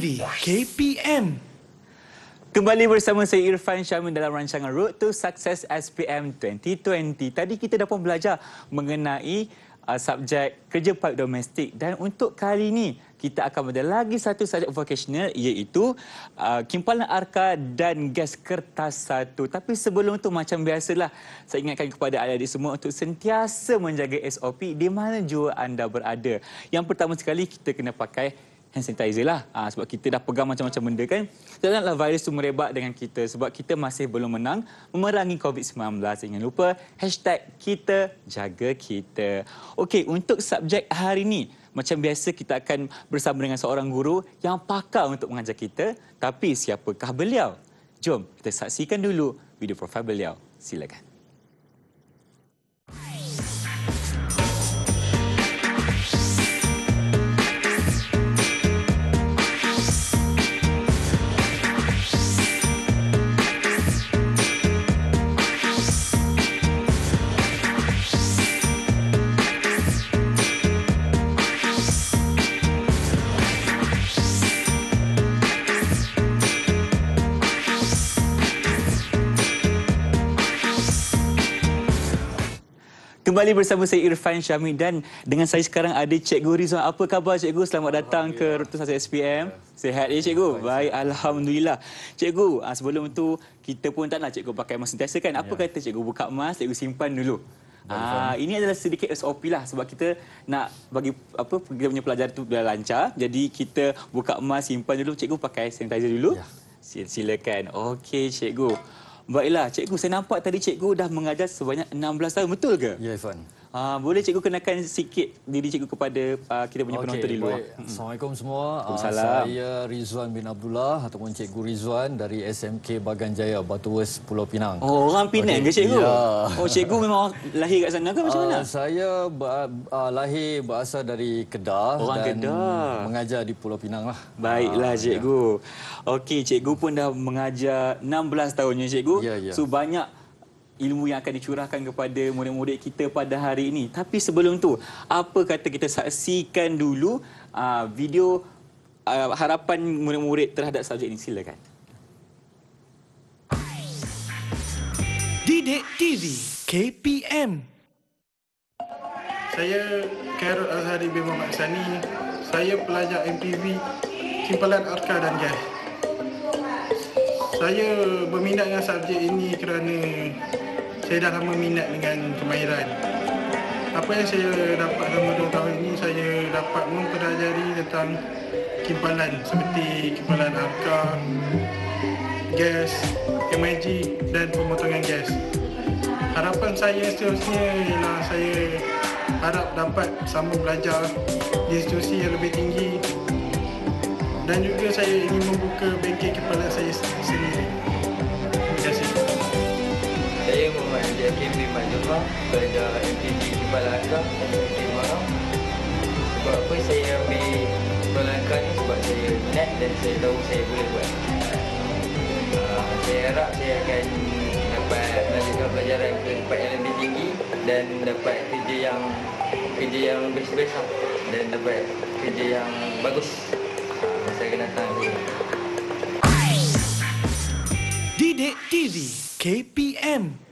TV KPM. Kembali bersama saya Irfan Syamin dalam rancangan Road to Success SPM 2020. Tadi kita dah pun belajar mengenai uh, subjek kerja paut domestik dan untuk kali ini kita akan ada lagi satu subjek vocational iaitu uh, kimpalan arka dan gas kertas satu. Tapi sebelum tu macam biasalah saya ingatkan kepada adik-adik semua untuk sentiasa menjaga SOP di mana jua anda berada. Yang pertama sekali kita kena pakai hand sanitizer lah ha, sebab kita dah pegang macam-macam benda kan janganlah virus tu merebak dengan kita sebab kita masih belum menang memerangi COVID-19 jangan lupa hashtag kita jaga kita Okey, untuk subjek hari ini macam biasa kita akan bersama dengan seorang guru yang pakar untuk mengajar kita tapi siapakah beliau? Jom kita saksikan dulu video profil beliau. Silakan. Kembali bersama saya Irfan Syamid dan dengan saya sekarang ada Cikgu Rizwan. Apa khabar Cikgu? Selamat datang ke Rutusan SPM. Sehat ya Cikgu? Baik, Alhamdulillah. Cikgu, ah, sebelum tu kita pun tak nak Cikgu pakai emas sentiasa kan? Apa ya. kata Cikgu buka emas, Cikgu simpan dulu? Ah, ini adalah sedikit SOP lah sebab kita nak bagi apa kita punya pelajar tu dah lancar. Jadi kita buka emas, simpan dulu. Cikgu pakai sanitizer dulu. Ya. Silakan. Okey, Cikgu. Cikgu. Baiklah, cikgu saya nampak tadi cikgu dah mengajar sebanyak 16 tahun, betul ke? Ya, Ifan. Uh, boleh cikgu kenalkan sikit diri cikgu kepada uh, kita punya okay, penonton di luar. Baik. Hmm. Assalamualaikum semua. Uh, saya Rizwan bin Abdullah ataupun cikgu Rizwan dari SMK Bagan Jaya Batu Batuwas Pulau Pinang. Oh, orang Pinang okay. ke cikgu? Yeah. Oh, cikgu memang lahir kat sana ke macam uh, mana? Saya uh, lahir berasal dari Kedah orang dan Kedah. mengajar di Pulau Pinang lah. Baiklah ya. cikgu. Yeah. Okey, cikgu pun dah mengajar 16 tahunnya cikgu. Yeah, yeah. So banyak ilmu yang akan dicurahkan kepada murid-murid kita pada hari ini. Tapi sebelum tu, apa kata kita saksikan dulu uh, video uh, harapan murid-murid terhadap subjek ini? Silakan. Didik TV KPM Saya Carol Azhari bin Muhammad Sani. Saya pelajar MPV Simpalan Arka dan Jai. Saya berminat dengan subjek ini kerana saya dah lama minat dengan kemahiran. Apa yang saya dapat selama dua tahun ini, saya dapat mempelajari tentang kimpalan seperti kimpalan arka, gas, MIG dan pemotongan gas. Harapan saya seterusnya ialah saya harap dapat sama belajar di institusi yang lebih tinggi dan juga saya ingin membuka bengkel kepala saya sendiri. MTV Majlis Lah Pada MTV Jumat Lahir MTV Malam Sebab apa saya ambil Perlangkah ni sebab saya minat Dan saya tahu saya boleh buat ah, Saya harap saya akan Dapat melanjutkan pelajaran Ke tempat yang lebih tinggi Dan dapat kerja yang Kerja yang best-best lah Dan dapat kerja yang bagus uh, Saya akan datang ke Didik TV KPM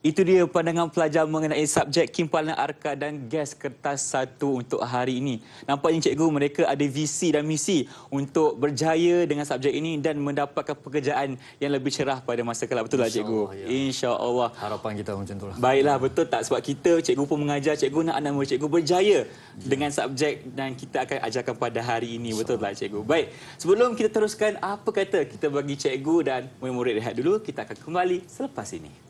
itu dia pandangan pelajar mengenai subjek kimpalan arka dan gas kertas satu untuk hari ini. Nampaknya cikgu mereka ada visi dan misi untuk berjaya dengan subjek ini dan mendapatkan pekerjaan yang lebih cerah pada masa kelak. Betul lah cikgu? Ya. InsyaAllah. Harapan kita macam itulah. Baiklah, betul tak? Sebab kita cikgu pun mengajar cikgu nak anak murid cikgu berjaya ya. dengan subjek dan kita akan ajarkan pada hari ini. Betul lah cikgu? Baik, sebelum kita teruskan apa kata kita bagi cikgu dan murid-murid rehat dulu, kita akan kembali selepas ini.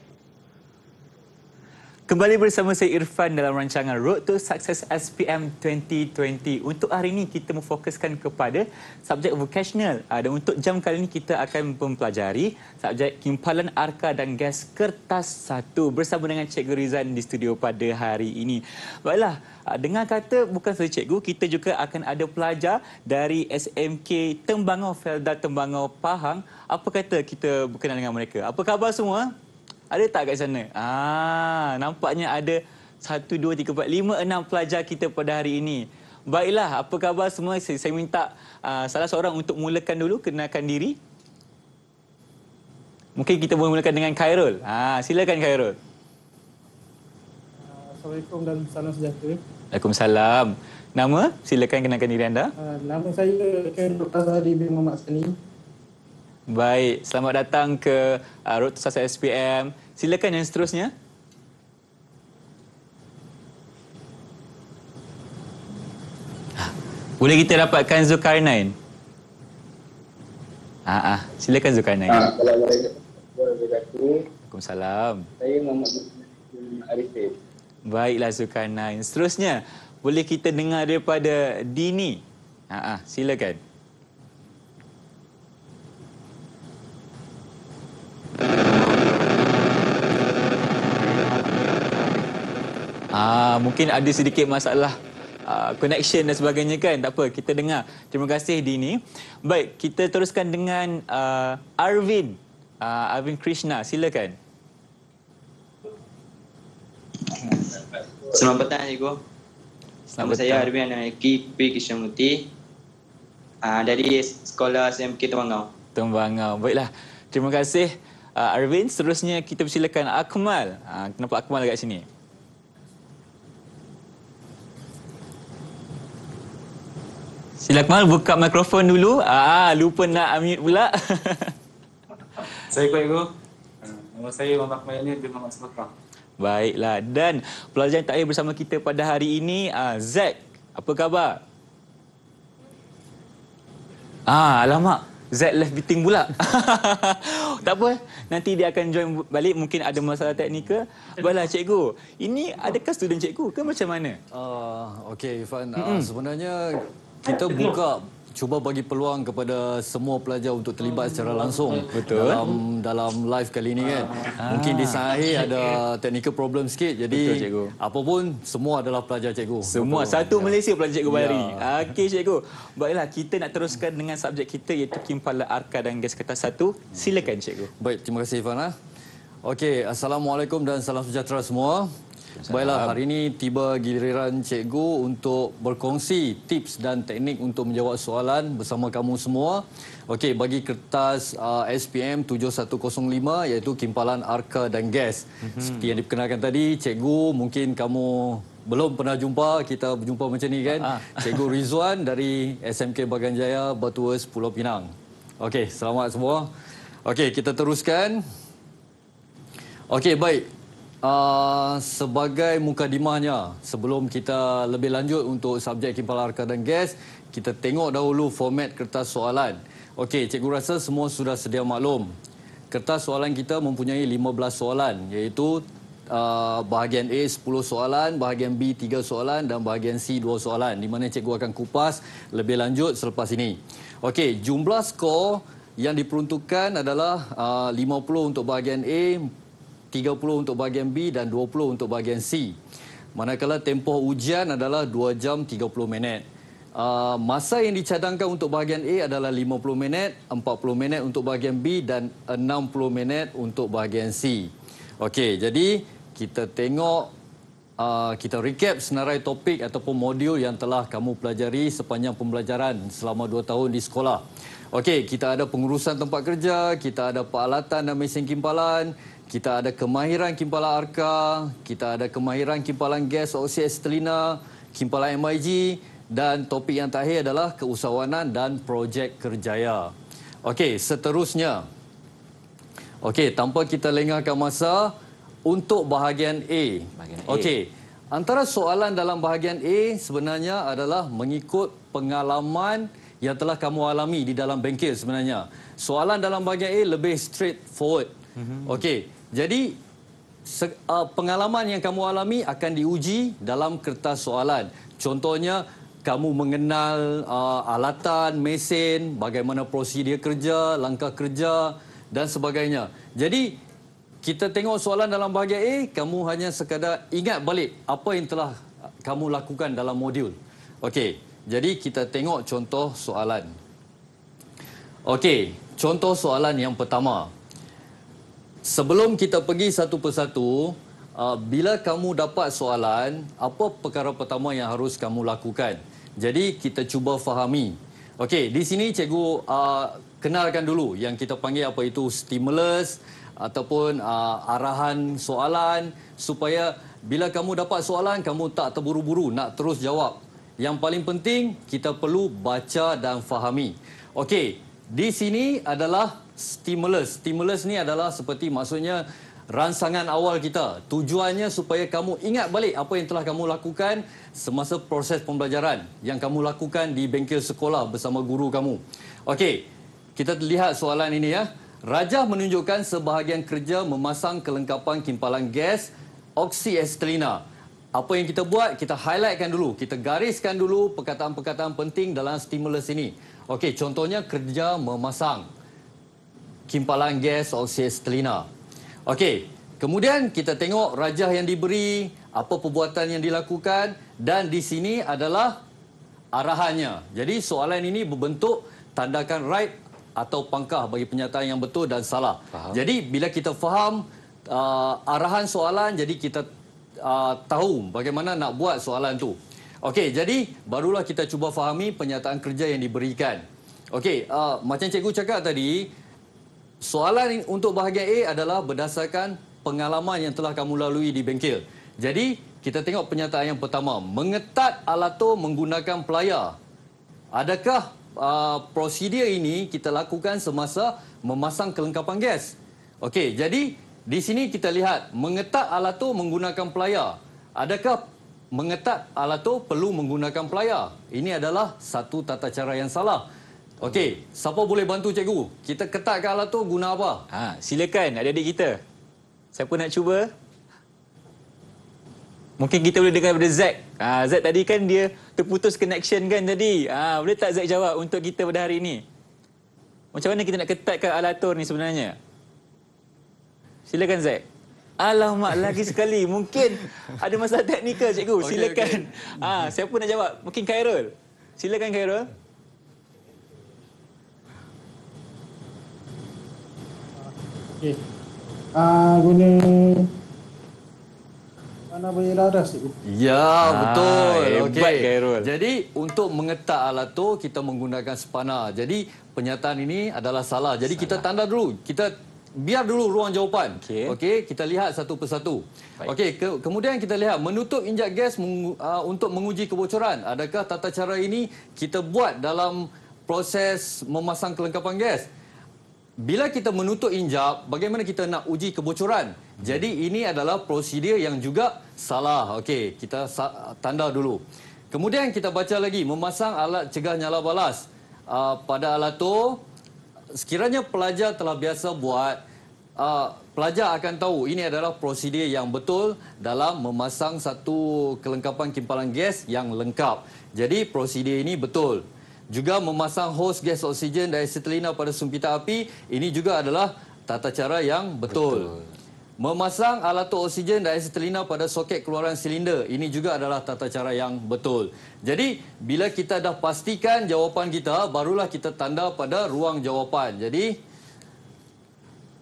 Kembali bersama saya Irfan dalam rancangan Road to Success SPM 2020. Untuk hari ini kita memfokuskan kepada subjek vocational ah, dan untuk jam kali ini kita akan mempelajari subjek kimpalan arka dan gas kertas satu bersama dengan Cikgu Rizan di studio pada hari ini. Baiklah, ah, dengan kata bukan saja cikgu, kita juga akan ada pelajar dari SMK Tembangau Felda Tembangau Pahang. Apa kata kita berkenalan dengan mereka? Apa khabar semua? Ada tak kat sana? Ah, nampaknya ada 1 2 3 4 5 6 pelajar kita pada hari ini. Baiklah, apa khabar semua? Saya minta uh, salah seorang untuk mulakan dulu kenalkan diri. Mungkin kita boleh mulakan dengan Khairul. Ah, silakan Khairul. Assalamualaikum dan salam sejahtera. Waalaikumsalam. Nama, silakan kenalkan diri anda. Uh, nama saya Khairul Azhari bin Mohd Sani. Baik, selamat datang ke uh, Road to Success SPM. Silakan yang seterusnya. Ha, boleh kita dapatkan Zulkarnain? Ah, ah. Silakan Zulkarnain. Assalamualaikum. Assalamualaikum. Baiklah Zulkarnain. Seterusnya, boleh kita dengar daripada Dini? Ah, ah. Silakan. Silakan. Ah mungkin ada sedikit masalah ah, connection dan sebagainya kan. Tak apa, kita dengar. Terima kasih Dini. Baik, kita teruskan dengan uh, Arvin. Uh, Arvin Krishna, silakan. Selamat petang, Cikgu. Selamat saya Arvin Anaki P. Krishnamurti. Uh, ah, dari Sekolah SMK Tembangau. Tembangau. Baiklah. Terima kasih. Uh, Arvin, seterusnya kita persilakan Akmal. Uh, kenapa Akmal dekat sini? Uh, Sila Kemal buka mikrofon dulu. Ah, lupa nak unmute pula. Assalamualaikum. Hmm, nama saya Muhammad Khmayani di Muhammad Sumatera. Baiklah. Dan pelajar yang tak ada bersama kita pada hari ini, ah, Zack. Apa khabar? Ah, alamak. Zack left beating pula. tak apa. Nanti dia akan join balik. Mungkin ada masalah teknikal. Baiklah, cikgu. Ini adakah student cikgu ke macam mana? Uh, okay, Irfan. Uh, sebenarnya kita buka cuba bagi peluang kepada semua pelajar untuk terlibat hmm. secara langsung Betul. dalam dalam live kali ini kan. Ah. Mungkin di sana ada technical problem sikit jadi apa pun semua adalah pelajar cikgu. Semua Betul. satu ya. Malaysia pelajar cikgu Bayari. Ya. Okey cikgu. Baiklah kita nak teruskan dengan subjek kita iaitu kimpala arka dan gas kertas satu. Silakan cikgu. Baik terima kasih Ivana. Okey, assalamualaikum dan salam sejahtera semua. Baiklah, hari ini tiba giliran cikgu untuk berkongsi tips dan teknik untuk menjawab soalan bersama kamu semua. Okey, bagi kertas uh, SPM 7105 iaitu kimpalan arka dan gas. Mm-hmm. Seperti yang diperkenalkan tadi, cikgu mungkin kamu belum pernah jumpa, kita berjumpa macam ni kan. uh Cikgu Rizwan dari SMK Bagan Jaya, Batuas, Pulau Pinang. Okey, selamat semua. Okey, kita teruskan. Okey, baik. Uh, sebagai mukadimahnya, sebelum kita lebih lanjut untuk subjek kipal arka dan gas, kita tengok dahulu format kertas soalan. Okey, cikgu rasa semua sudah sedia maklum. Kertas soalan kita mempunyai 15 soalan iaitu uh, bahagian A 10 soalan, bahagian B 3 soalan dan bahagian C 2 soalan di mana cikgu akan kupas lebih lanjut selepas ini. Okey, jumlah skor yang diperuntukkan adalah ah, uh, 50 untuk bahagian A, 30 untuk bahagian B dan 20 untuk bahagian C. Manakala tempoh ujian adalah 2 jam 30 minit. Uh, masa yang dicadangkan untuk bahagian A adalah 50 minit, 40 minit untuk bahagian B dan 60 minit untuk bahagian C. Okey, jadi kita tengok, uh, kita recap senarai topik ataupun modul yang telah kamu pelajari sepanjang pembelajaran selama 2 tahun di sekolah. Okey, kita ada pengurusan tempat kerja, kita ada peralatan dan mesin kimpalan, kita ada kemahiran kimpalan arka, kita ada kemahiran kimpalan gas OCS Telina, kimpalan MIG dan topik yang terakhir adalah keusahawanan dan projek kerjaya. Okey, seterusnya. Okey, tanpa kita lengahkan masa untuk bahagian A. Okey. Antara soalan dalam bahagian A sebenarnya adalah mengikut pengalaman yang telah kamu alami di dalam bengkel sebenarnya. Soalan dalam bahagian A lebih straightforward. Mm Okey. Jadi uh, pengalaman yang kamu alami akan diuji dalam kertas soalan. Contohnya kamu mengenal uh, alatan, mesin, bagaimana prosedur kerja, langkah kerja dan sebagainya. Jadi kita tengok soalan dalam bahagian A, kamu hanya sekadar ingat balik apa yang telah uh, kamu lakukan dalam modul. Okey, jadi kita tengok contoh soalan. Okey, contoh soalan yang pertama sebelum kita pergi satu persatu, uh, bila kamu dapat soalan, apa perkara pertama yang harus kamu lakukan? Jadi kita cuba fahami. Okey, di sini cikgu uh, kenalkan dulu yang kita panggil apa itu stimulus ataupun uh, arahan soalan supaya bila kamu dapat soalan, kamu tak terburu-buru nak terus jawab. Yang paling penting, kita perlu baca dan fahami. Okey, di sini adalah stimulus. Stimulus ni adalah seperti maksudnya rangsangan awal kita. Tujuannya supaya kamu ingat balik apa yang telah kamu lakukan semasa proses pembelajaran yang kamu lakukan di bengkel sekolah bersama guru kamu. Okey, kita lihat soalan ini ya. Rajah menunjukkan sebahagian kerja memasang kelengkapan kimpalan gas oksiestelina. Apa yang kita buat, kita highlightkan dulu. Kita gariskan dulu perkataan-perkataan penting dalam stimulus ini. Okey, contohnya kerja memasang kimpalan gas oksis telina. Okey, kemudian kita tengok rajah yang diberi, apa perbuatan yang dilakukan dan di sini adalah arahannya. Jadi soalan ini berbentuk tandakan right atau pangkah bagi penyataan yang betul dan salah. Faham. Jadi bila kita faham uh, arahan soalan, jadi kita uh, tahu bagaimana nak buat soalan tu. Okey, jadi barulah kita cuba fahami penyataan kerja yang diberikan. Okey, uh, macam cikgu cakap tadi, soalan untuk bahagian A adalah berdasarkan pengalaman yang telah kamu lalui di bengkel. Jadi, kita tengok pernyataan yang pertama. Mengetat alato menggunakan pelayar. Adakah uh, prosedur ini kita lakukan semasa memasang kelengkapan gas? Okey, jadi di sini kita lihat mengetat alato menggunakan pelayar. Adakah mengetat alato perlu menggunakan pelayar? Ini adalah satu tata cara yang salah. Okey, siapa boleh bantu cikgu? Kita ketatkan alat tu guna apa? Ha, silakan adik-adik kita. Siapa nak cuba? Mungkin kita boleh dengar daripada Zack. Ha, Zack tadi kan dia terputus connection kan tadi. Ha, boleh tak Zack jawab untuk kita pada hari ini? Macam mana kita nak ketatkan alatur ni sebenarnya? Silakan Zack. Alamak, lagi sekali. Mungkin ada masalah teknikal cikgu. Silakan. Okay, okay. Ha, siapa nak jawab? Mungkin Khairul. Silakan Khairul. Okay. Uh, ah, guna mana boleh laras tu? Ya, ah, betul. Okey. Jadi untuk mengetak alat tu kita menggunakan sepana. Jadi penyataan ini adalah salah. Jadi salah. kita tanda dulu. Kita biar dulu ruang jawapan. Okey. Okay, kita lihat satu persatu. Okey, ke kemudian kita lihat menutup injak gas meng uh, ah, untuk menguji kebocoran. Adakah tata cara ini kita buat dalam proses memasang kelengkapan gas? bila kita menutup injap, bagaimana kita nak uji kebocoran? Jadi ini adalah prosedur yang juga salah. Okey, kita tanda dulu. Kemudian kita baca lagi, memasang alat cegah nyala balas. Uh, pada alat itu, sekiranya pelajar telah biasa buat, uh, pelajar akan tahu ini adalah prosedur yang betul dalam memasang satu kelengkapan kimpalan gas yang lengkap. Jadi prosedur ini betul juga memasang hos gas oksigen dan acetylena pada sumpitan api ini juga adalah tata cara yang betul. betul. Memasang alat oksigen dan acetylena pada soket keluaran silinder ini juga adalah tata cara yang betul. Jadi bila kita dah pastikan jawapan kita barulah kita tanda pada ruang jawapan. Jadi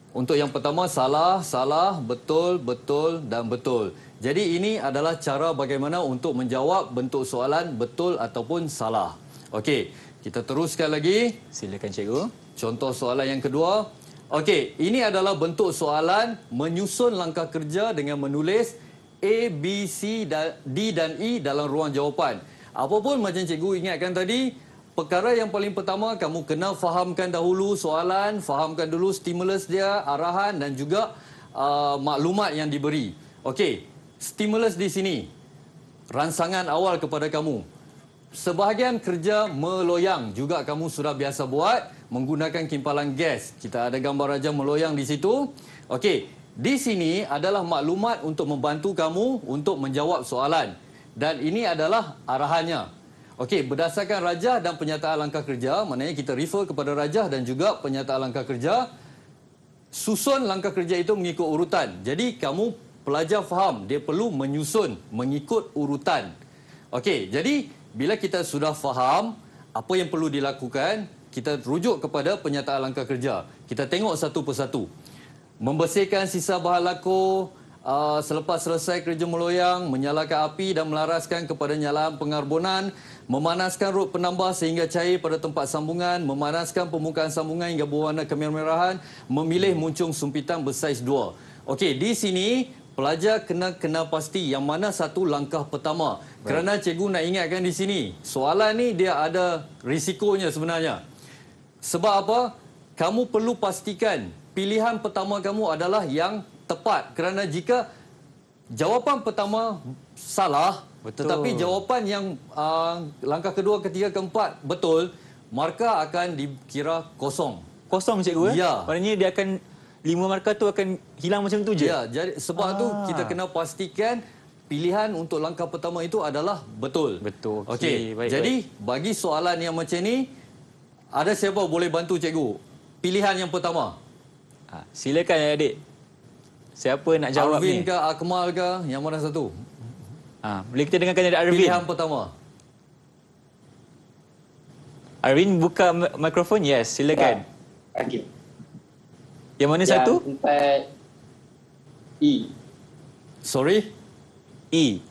untuk yang pertama salah, salah, betul, betul dan betul. Jadi ini adalah cara bagaimana untuk menjawab bentuk soalan betul ataupun salah. Okey, kita teruskan lagi. Silakan cikgu. Contoh soalan yang kedua. Okey, ini adalah bentuk soalan menyusun langkah kerja dengan menulis A, B, C, D dan E dalam ruang jawapan. Apapun macam cikgu ingatkan tadi, perkara yang paling pertama kamu kena fahamkan dahulu soalan, fahamkan dulu stimulus dia, arahan dan juga uh, maklumat yang diberi. Okey, stimulus di sini, ransangan awal kepada kamu sebahagian kerja meloyang juga kamu sudah biasa buat menggunakan kimpalan gas. Kita ada gambar raja meloyang di situ. Okey, di sini adalah maklumat untuk membantu kamu untuk menjawab soalan. Dan ini adalah arahannya. Okey, berdasarkan rajah dan penyataan langkah kerja, maknanya kita refer kepada rajah dan juga penyataan langkah kerja, susun langkah kerja itu mengikut urutan. Jadi, kamu pelajar faham dia perlu menyusun mengikut urutan. Okey, jadi bila kita sudah faham apa yang perlu dilakukan, kita rujuk kepada penyataan langkah kerja. Kita tengok satu persatu. Membersihkan sisa bahan laku uh, selepas selesai kerja meloyang, menyalakan api dan melaraskan kepada nyalaan pengarbonan, memanaskan rod penambah sehingga cair pada tempat sambungan, memanaskan permukaan sambungan hingga berwarna kemerahan, memilih muncung sumpitan bersaiz 2. Okey, di sini pelajar kena kenal pasti yang mana satu langkah pertama. Baik. Kerana cikgu nak ingatkan di sini, soalan ni dia ada risikonya sebenarnya. Sebab apa? Kamu perlu pastikan pilihan pertama kamu adalah yang tepat. Kerana jika jawapan pertama salah, betul. tetapi jawapan yang uh, langkah kedua, ketiga, keempat betul, markah akan dikira kosong. Kosong cikgu? Eh? Ya. Maknanya dia akan lima markah tu akan hilang macam tu je. Ya, jadi sebab ah. tu kita kena pastikan pilihan untuk langkah pertama itu adalah betul. Betul. Okey. Okay. Jadi baik. bagi soalan yang macam ni ada siapa boleh bantu cikgu? Pilihan yang pertama. Ha, silakan adik. Siapa nak jawab Arvin ni? Arvin ke Akmal ke yang mana satu? Ha, boleh kita dengarkan dari Arvin. Pilihan pertama. Arvin buka mikrofon. Yes, silakan. Ya. Ah, okay. Yang mana yang satu? Yang E. Sorry? E.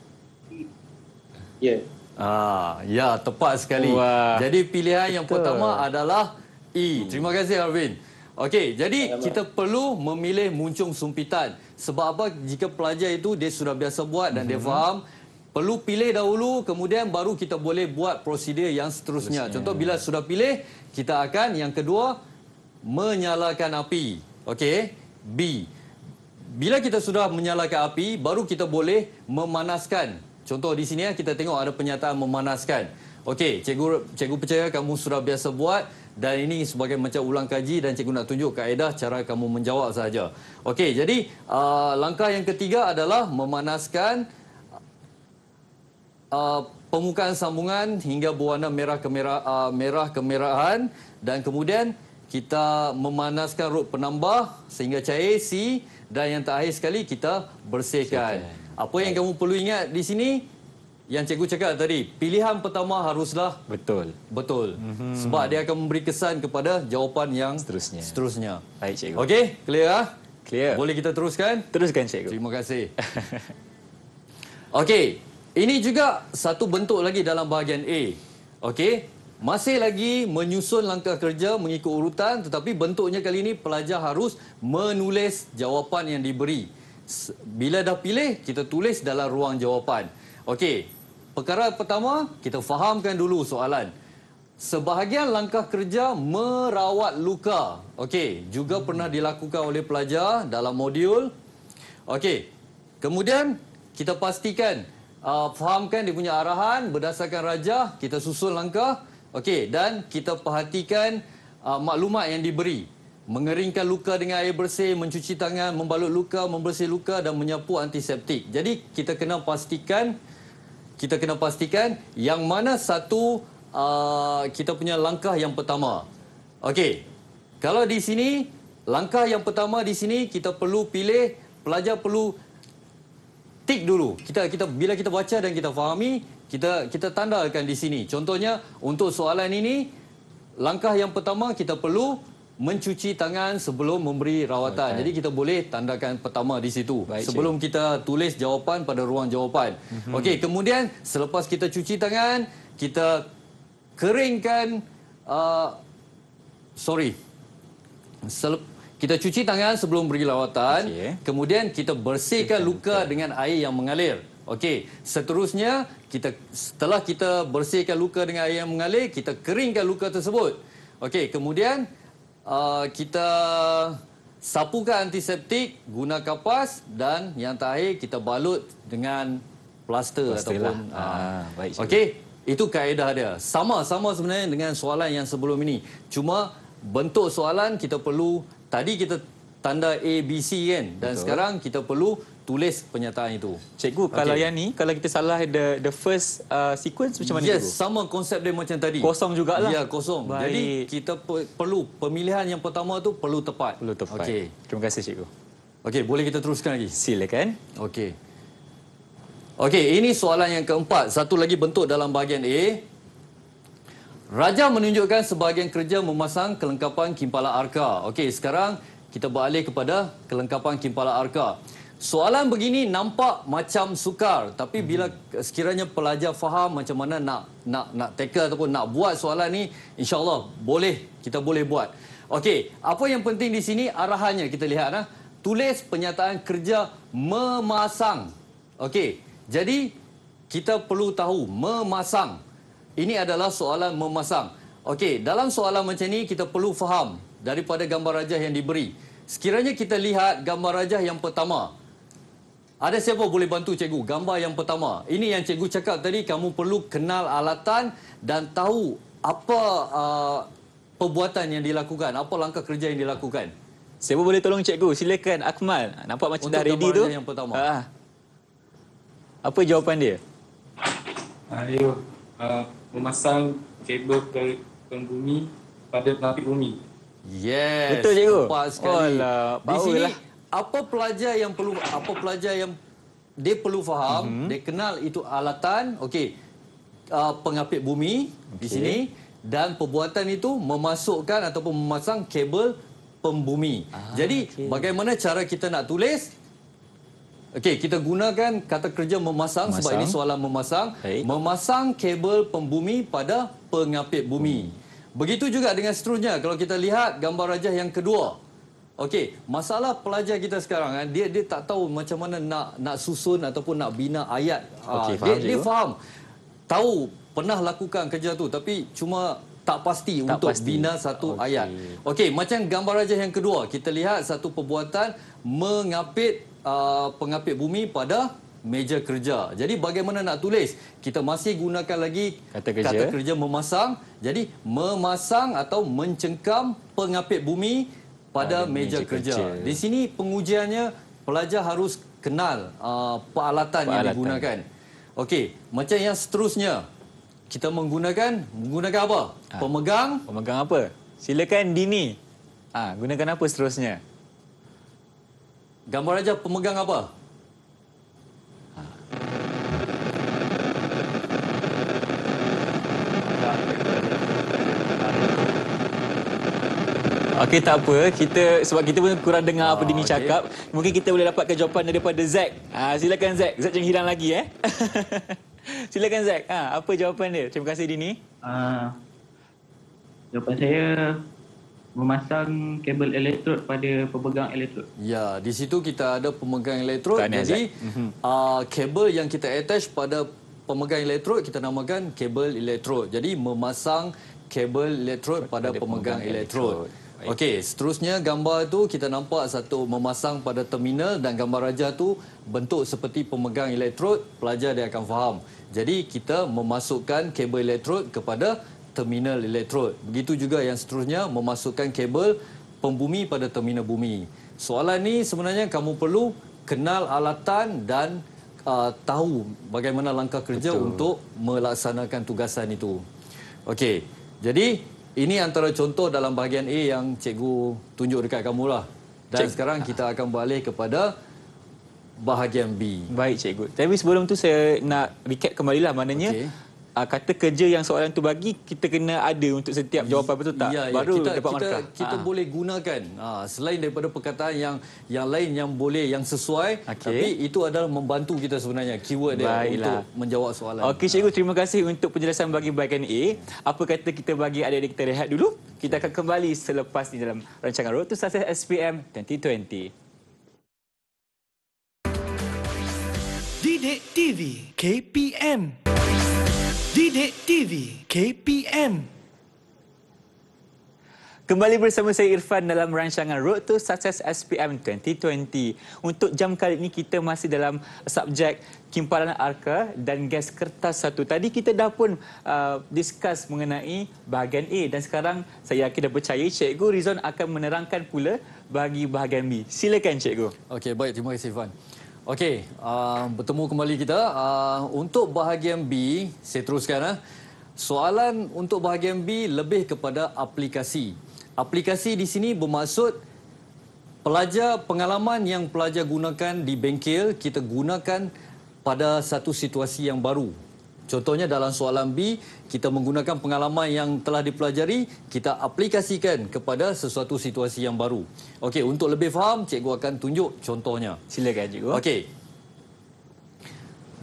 Ya. Yeah. Ah, ya tepat sekali. Wah. Jadi pilihan yang pertama adalah E. Terima kasih Arvin. Okey, jadi kita perlu memilih muncung sumpitan. Sebab apa? Jika pelajar itu dia sudah biasa buat dan mm -hmm. dia mhm. faham, perlu pilih dahulu kemudian baru kita boleh buat prosedur yang seterusnya. seterusnya. Contoh bila sudah pilih, kita akan yang kedua menyalakan api. Okey, B. Bila kita sudah menyalakan api, baru kita boleh memanaskan. Contoh di sini eh, kita tengok ada pernyataan memanaskan. Okey, cikgu cikgu percaya kamu sudah biasa buat dan ini sebagai macam ulang kaji dan cikgu nak tunjuk kaedah cara kamu menjawab saja. Okey, jadi uh, langkah yang ketiga adalah memanaskan uh, pemukaan sambungan hingga berwarna merah kemerah uh, merah kemerahan dan kemudian kita memanaskan rod penambah sehingga cair C dan yang terakhir sekali kita bersihkan. Okay. Apa yang kamu perlu ingat di sini? Yang cikgu cakap tadi, pilihan pertama haruslah betul. Betul. Mm -hmm. Sebab dia akan memberi kesan kepada jawapan yang seterusnya. Seterusnya. Baik cikgu. Okey, clear ah? Clear. Boleh kita teruskan? Teruskan cikgu. Terima kasih. Okey. Ini juga satu bentuk lagi dalam bahagian A. Okey, masih lagi menyusun langkah kerja mengikut urutan tetapi bentuknya kali ini pelajar harus menulis jawapan yang diberi. Bila dah pilih, kita tulis dalam ruang jawapan. Okey, perkara pertama, kita fahamkan dulu soalan. Sebahagian langkah kerja merawat luka. Okey, juga pernah dilakukan oleh pelajar dalam modul. Okey, kemudian kita pastikan, uh, fahamkan dia punya arahan berdasarkan rajah, kita susun langkah. Okey, dan kita perhatikan uh, maklumat yang diberi. Mengeringkan luka dengan air bersih, mencuci tangan, membalut luka, membersih luka dan menyapu antiseptik. Jadi kita kena pastikan kita kena pastikan yang mana satu uh, kita punya langkah yang pertama. Okey. Kalau di sini langkah yang pertama di sini kita perlu pilih pelajar perlu tik dulu. Kita kita bila kita baca dan kita fahami kita kita tandakan di sini. Contohnya untuk soalan ini langkah yang pertama kita perlu mencuci tangan sebelum memberi rawatan. Okay. Jadi kita boleh tandakan pertama di situ Baik, sebelum cik. kita tulis jawapan pada ruang jawapan. Mm-hmm. Okey, kemudian selepas kita cuci tangan, kita keringkan uh, sorry. Selep- kita cuci tangan sebelum beri rawatan. Okay. Kemudian kita bersihkan luka dengan air yang mengalir. Okey, seterusnya kita setelah kita bersihkan luka dengan air yang mengalir, kita keringkan luka tersebut. Okey, kemudian uh, kita sapukan antiseptik guna kapas dan yang terakhir kita balut dengan plaster Plastilah. ataupun ah, uh, ha, baik. Okey, itu kaedah dia. Sama-sama sebenarnya dengan soalan yang sebelum ini. Cuma bentuk soalan kita perlu tadi kita tanda A B C kan dan Betul. sekarang kita perlu tulis pernyataan itu. Cikgu, kalau yang ni, kalau kita salah the the first uh, sequence macam mana yes, cikgu? Yes, sama konsep dia macam tadi. Kosong jugalah. Ya, kosong. Baik. Jadi kita perlu pemilihan yang pertama tu perlu tepat. Perlu tepat. Okey. Terima kasih cikgu. Okey, boleh kita teruskan lagi? Silakan. Okey. Okey, ini soalan yang keempat. Satu lagi bentuk dalam bahagian A. Raja menunjukkan sebahagian kerja memasang kelengkapan kimpala arka. Okey, sekarang kita beralih kepada kelengkapan kimpala arka. Soalan begini nampak macam sukar tapi bila sekiranya pelajar faham macam mana nak nak nak tackle ataupun nak buat soalan ni insyaallah boleh kita boleh buat. Okey, apa yang penting di sini arahannya kita lihatlah Tulis penyataan kerja memasang. Okey. Jadi kita perlu tahu memasang. Ini adalah soalan memasang. Okey, dalam soalan macam ni kita perlu faham daripada gambar rajah yang diberi. Sekiranya kita lihat gambar rajah yang pertama, ada siapa boleh bantu cikgu? Gambar yang pertama. Ini yang cikgu cakap tadi, kamu perlu kenal alatan dan tahu apa uh, perbuatan yang dilakukan, apa langkah kerja yang dilakukan. Siapa boleh tolong cikgu? Silakan, Akmal. Nampak macam Untuk dah ready tu. yang pertama. Ha, ha. Apa jawapan dia? Ayo, uh, memasang kabel ke penggumi pada penapik bumi. Yes. Betul, cikgu. Oh, lah. Di sini, lah apa pelajar yang perlu apa pelajar yang dia perlu faham, mm -hmm. dia kenal itu alatan, okey. Uh, pengapit bumi okay. di sini dan perbuatan itu memasukkan ataupun memasang kabel pembumi. Aha, Jadi okay. bagaimana cara kita nak tulis? Okey, kita gunakan kata kerja memasang, memasang. sebab ini soalan memasang, Baik. memasang kabel pembumi pada pengapit bumi. Hmm. Begitu juga dengan seterusnya kalau kita lihat gambar rajah yang kedua. Okey, masalah pelajar kita sekarang kan dia dia tak tahu macam mana nak nak susun ataupun nak bina ayat. Ah, okay, faham dia juga. faham. Tahu pernah lakukan kerja tu tapi cuma tak pasti tak untuk pasti. bina satu okay. ayat. Okey, macam gambar raja yang kedua, kita lihat satu perbuatan mengapit uh, pengapit bumi pada meja kerja. Jadi bagaimana nak tulis? Kita masih gunakan lagi kata kerja, kata kerja memasang. Jadi memasang atau mencengkam pengapit bumi pada meja, meja kerja. kerja. Di sini pengujiannya pelajar harus kenal uh, peralatan, peralatan yang digunakan. Okey, macam yang seterusnya kita menggunakan menggunakan apa? Ha. Pemegang. Pemegang apa? Silakan Dini. Ah, ha, gunakan apa seterusnya? Gambar aja pemegang apa? Okey tak apa. Kita sebab kita pun kurang dengar oh, apa Dini oh, okay. cakap. Mungkin kita boleh dapatkan jawapan daripada Zack. Ha, silakan Zack. Zack jangan hilang lagi eh. silakan Zack. Ha, apa jawapan dia? Terima kasih Dini. Uh, jawapan saya memasang kabel elektrod pada pemegang elektrod. Ya, di situ kita ada pemegang elektrod. Tanya, jadi uh, kabel yang kita attach pada pemegang elektrod kita namakan kabel elektrod. Jadi memasang kabel elektrod pada, pada pemegang, pemegang elektrod. elektrod. Okey, seterusnya gambar tu kita nampak satu memasang pada terminal dan gambar raja tu bentuk seperti pemegang elektrod, pelajar dia akan faham. Jadi kita memasukkan kabel elektrod kepada terminal elektrod. Begitu juga yang seterusnya memasukkan kabel pembumi pada terminal bumi. Soalan ni sebenarnya kamu perlu kenal alatan dan uh, tahu bagaimana langkah kerja Betul. untuk melaksanakan tugasan itu. Okey. Jadi ini antara contoh dalam bahagian A yang cikgu tunjuk dekat kamu lah. Dan cikgu. sekarang kita akan balik kepada bahagian B. Baik cikgu. Tapi sebelum tu saya nak recap kembali lah maknanya. Okay uh, kata kerja yang soalan tu bagi kita kena ada untuk setiap jawapan betul tak ya, ya, baru Kita, dapat kita, markah kita ha. boleh gunakan ha, selain daripada perkataan yang yang lain yang boleh yang sesuai okay. tapi itu adalah membantu kita sebenarnya keyword Baiklah. untuk menjawab soalan okey cikgu terima kasih untuk penjelasan bagi bahagian A apa kata kita bagi adik-adik kita rehat dulu kita akan kembali selepas di dalam rancangan road to success SPM 2020 Didik TV KPM Dede TV KPM Kembali bersama saya Irfan dalam rancangan Road to Success SPM 2020. Untuk jam kali ini kita masih dalam subjek kimpalan arka dan gas kertas satu. Tadi kita dah pun uh, discuss mengenai bahagian A dan sekarang saya yakin dan percaya Cikgu Rizon akan menerangkan pula bagi bahagian B. Silakan Cikgu. Okey, baik. Terima kasih, Irfan. Okey, uh, bertemu kembali kita. Uh, untuk bahagian B, saya teruskan. Uh. Soalan untuk bahagian B lebih kepada aplikasi. Aplikasi di sini bermaksud pelajar pengalaman yang pelajar gunakan di bengkel, kita gunakan pada satu situasi yang baru. Contohnya dalam soalan B, kita menggunakan pengalaman yang telah dipelajari, kita aplikasikan kepada sesuatu situasi yang baru. Okey, untuk lebih faham, cikgu akan tunjuk contohnya. Silakan cikgu. Okey.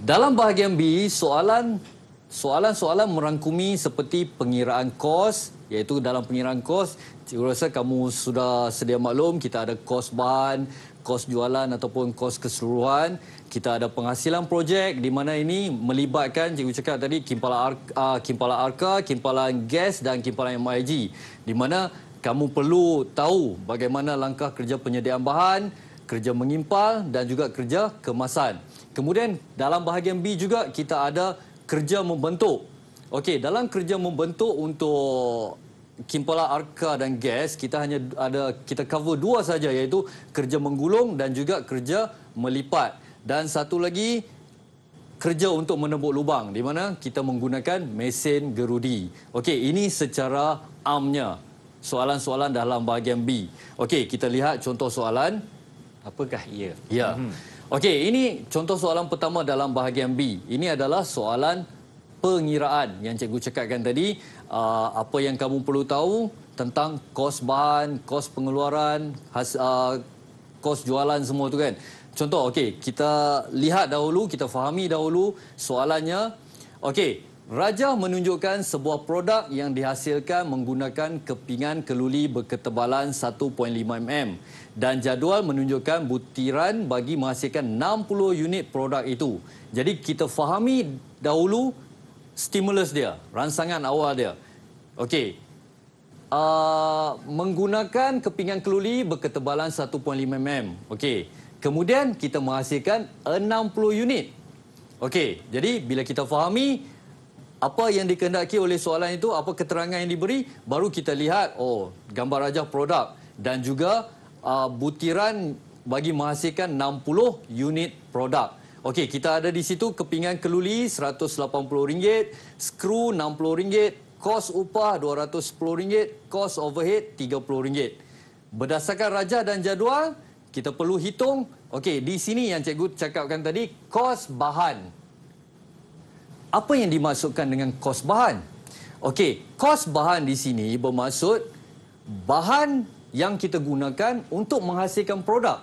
Dalam bahagian B, soalan soalan-soalan merangkumi seperti pengiraan kos, iaitu dalam pengiraan kos, cikgu rasa kamu sudah sedia maklum, kita ada kos bahan, kos jualan ataupun kos keseluruhan kita ada penghasilan projek di mana ini melibatkan cikgu cakap tadi kimpalan ah, arka, kimpala arka, kimpalan gas dan kimpalan MIG di mana kamu perlu tahu bagaimana langkah kerja penyediaan bahan, kerja mengimpal dan juga kerja kemasan. Kemudian dalam bahagian B juga kita ada kerja membentuk. Okey, dalam kerja membentuk untuk kimpala arka dan gas kita hanya ada kita cover dua saja iaitu kerja menggulung dan juga kerja melipat. Dan satu lagi, kerja untuk menembuk lubang di mana kita menggunakan mesin gerudi. Okey, ini secara amnya soalan-soalan dalam bahagian B. Okey, kita lihat contoh soalan. Apakah ia? Ya. Hmm. Okey, ini contoh soalan pertama dalam bahagian B. Ini adalah soalan pengiraan yang cikgu cakapkan tadi. Uh, apa yang kamu perlu tahu tentang kos bahan, kos pengeluaran, has, uh, kos jualan semua tu kan. Contoh, okey, kita lihat dahulu, kita fahami dahulu soalannya. Okey, Raja menunjukkan sebuah produk yang dihasilkan menggunakan kepingan keluli berketebalan 1.5 mm dan jadual menunjukkan butiran bagi menghasilkan 60 unit produk itu. Jadi kita fahami dahulu stimulus dia, ransangan awal dia. Okey. Uh, menggunakan kepingan keluli berketebalan 1.5 mm. Okey. Kemudian kita menghasilkan 60 unit. Okey, jadi bila kita fahami apa yang dikendaki oleh soalan itu, apa keterangan yang diberi, baru kita lihat oh gambar rajah produk dan juga uh, butiran bagi menghasilkan 60 unit produk. Okey, kita ada di situ kepingan keluli RM180, skru RM60, kos upah RM210, kos overhead RM30. Berdasarkan rajah dan jadual, kita perlu hitung. Okey, di sini yang cikgu cakapkan tadi, kos bahan. Apa yang dimasukkan dengan kos bahan? Okey, kos bahan di sini bermaksud bahan yang kita gunakan untuk menghasilkan produk.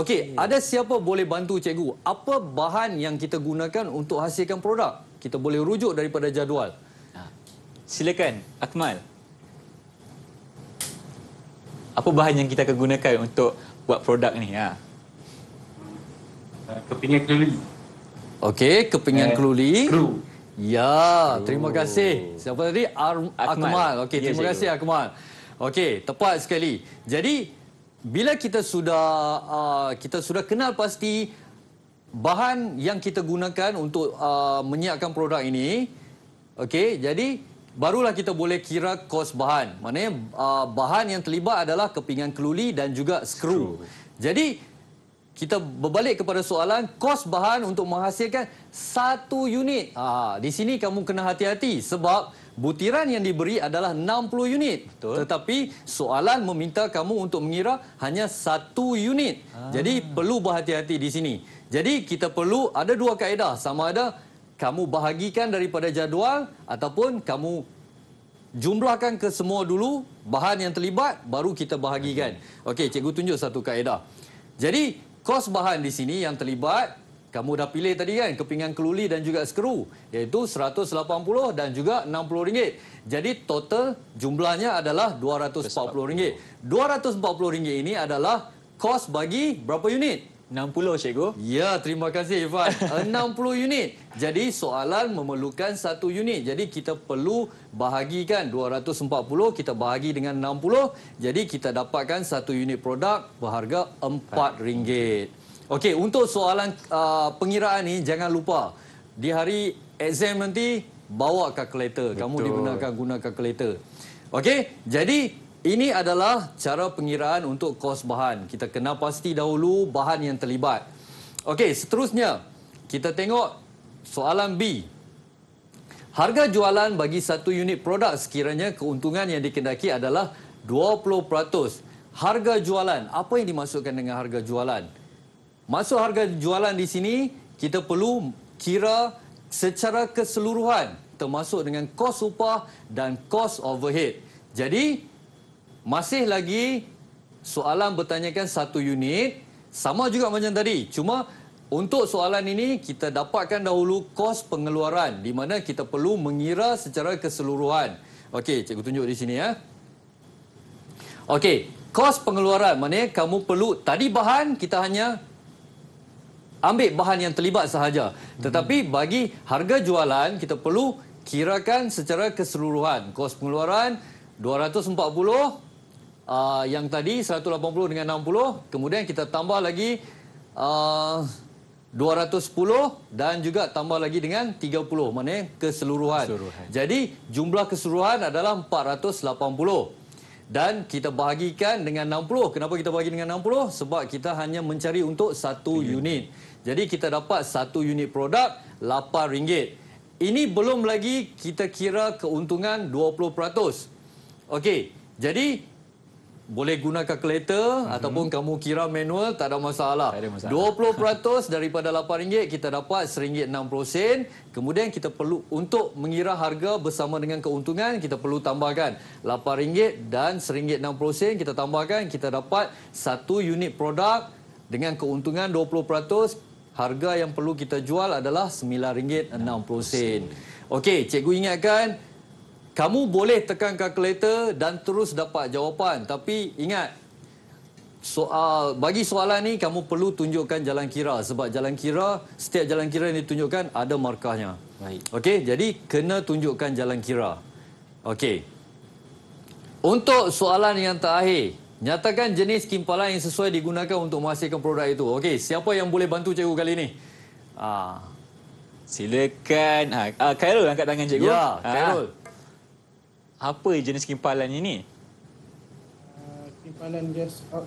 Okey, okay. ada siapa boleh bantu cikgu? Apa bahan yang kita gunakan untuk hasilkan produk? Kita boleh rujuk daripada jadual. Ha. Silakan, Akmal. Apa bahan yang kita akan gunakan untuk buat produk ni ha. Eh, kepingan keluli. Okey, kepingan eh, keluli. Kru. Ya, oh. terima oh. kasih. Siapa tadi? Ar Akmal. Akmal. Okey, terima cikgu. kasih Akmal. Okey, tepat sekali. Jadi bila kita sudah uh, kita sudah kenal pasti bahan yang kita gunakan untuk uh, menyiapkan produk ini, okey, jadi barulah kita boleh kira kos bahan. Maknanya uh, bahan yang terlibat adalah kepingan keluli dan juga skru. skru. Jadi kita berbalik kepada soalan kos bahan untuk menghasilkan satu unit. Ha, di sini kamu kena hati-hati sebab butiran yang diberi adalah 60 unit. Betul. Tetapi soalan meminta kamu untuk mengira hanya satu unit. Ha. Jadi perlu berhati-hati di sini. Jadi kita perlu ada dua kaedah sama ada kamu bahagikan daripada jadual ataupun kamu jumlahkan ke semua dulu bahan yang terlibat baru kita bahagikan. Okey, cikgu tunjuk satu kaedah. Jadi, kos bahan di sini yang terlibat kamu dah pilih tadi kan kepingan keluli dan juga skru iaitu 180 dan juga 60 ringgit. Jadi total jumlahnya adalah 240 ringgit. 240 ringgit ini adalah kos bagi berapa unit? 60 cikgu. Ya, terima kasih Ivan. 60 unit. Jadi soalan memerlukan satu unit. Jadi kita perlu bahagikan 240 kita bahagi dengan 60. Jadi kita dapatkan satu unit produk berharga RM4. Okey, untuk soalan uh, pengiraan ini jangan lupa di hari exam nanti bawa kalkulator. Kamu digunakan guna kalkulator. Okey, jadi ini adalah cara pengiraan untuk kos bahan. Kita kenal pasti dahulu bahan yang terlibat. Okey, seterusnya, kita tengok soalan B. Harga jualan bagi satu unit produk sekiranya keuntungan yang dikendaki adalah 20%. Harga jualan, apa yang dimasukkan dengan harga jualan? Masuk harga jualan di sini, kita perlu kira secara keseluruhan termasuk dengan kos upah dan kos overhead. Jadi, masih lagi soalan bertanyakan satu unit. Sama juga macam tadi. Cuma untuk soalan ini, kita dapatkan dahulu kos pengeluaran di mana kita perlu mengira secara keseluruhan. Okey, cikgu tunjuk di sini ya. Okey, kos pengeluaran maknanya kamu perlu tadi bahan kita hanya ambil bahan yang terlibat sahaja. Tetapi hmm. bagi harga jualan kita perlu kirakan secara keseluruhan. Kos pengeluaran 240 uh, yang tadi 180 dengan 60 kemudian kita tambah lagi ah, uh, 210 dan juga tambah lagi dengan 30 maknanya keseluruhan. keseluruhan. Jadi jumlah keseluruhan adalah 480 dan kita bahagikan dengan 60. Kenapa kita bahagi dengan 60? Sebab kita hanya mencari untuk satu unit. Jadi kita dapat satu unit produk RM8. Ini belum lagi kita kira keuntungan 20%. Okey. Jadi boleh guna kalkulator mm-hmm. ataupun kamu kira manual tak ada masalah. Tak ada masalah. 20% daripada RM8 kita dapat RM1.60. Kemudian kita perlu untuk mengira harga bersama dengan keuntungan kita perlu tambahkan RM8 dan RM1.60 kita tambahkan kita dapat satu unit produk dengan keuntungan 20% harga yang perlu kita jual adalah RM9.60. Okey, cikgu ingatkan kamu boleh tekan kalkulator dan terus dapat jawapan tapi ingat soal bagi soalan ni kamu perlu tunjukkan jalan kira sebab jalan kira setiap jalan kira yang ditunjukkan ada markahnya baik okey jadi kena tunjukkan jalan kira okey untuk soalan yang terakhir nyatakan jenis kimpalan yang sesuai digunakan untuk menghasilkan produk itu okey siapa yang boleh bantu cikgu kali ini? ah silakan ah, ah Khairul angkat tangan cikgu ya ah. Khairul ah apa jenis kimpalan ini? Ah, kimpalan uh,